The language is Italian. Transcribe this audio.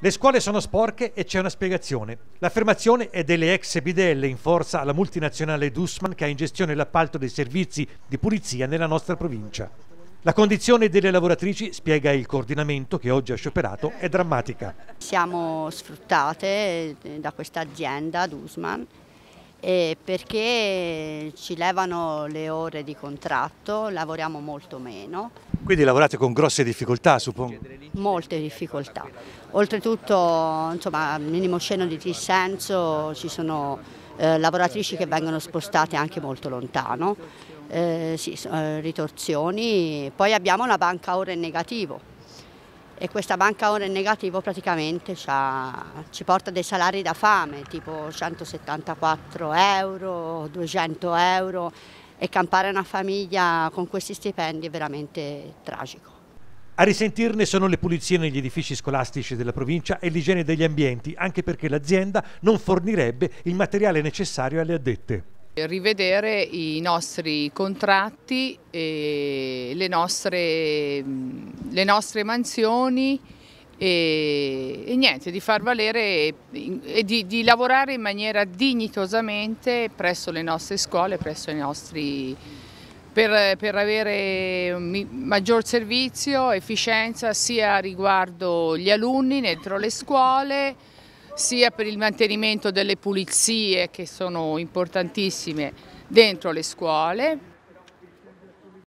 Le scuole sono sporche e c'è una spiegazione. L'affermazione è delle ex bidelle in forza alla multinazionale Dussman che ha in gestione l'appalto dei servizi di pulizia nella nostra provincia. La condizione delle lavoratrici, spiega il coordinamento che oggi ha scioperato, è drammatica. Siamo sfruttate eh, da questa azienda Dussman eh, perché ci levano le ore di contratto, lavoriamo molto meno. Quindi lavorate con grosse difficoltà, suppongo? Molte difficoltà. Oltretutto, insomma, al minimo sceno di dissenso ci sono eh, lavoratrici che vengono spostate anche molto lontano, eh, sì, eh, ritorsioni. Poi abbiamo una banca ore in negativo e questa banca ora in negativo praticamente ci porta dei salari da fame, tipo 174 euro, 200 euro e campare una famiglia con questi stipendi è veramente tragico. A risentirne sono le pulizie negli edifici scolastici della provincia e l'igiene degli ambienti, anche perché l'azienda non fornirebbe il materiale necessario alle addette. Eh, rivedere i nostri contratti, le nostre, mm, le nostre mansioni, e, e, niente, di far valere e, di, di, lavorare in maniera dignitosamente presso le nostre scuole, presso i nostri, per, per avere maggior servizio, efficienza sia riguardo gli alunni dentro le scuole, sia per il mantenimento delle pulizie che sono importantissime dentro le scuole,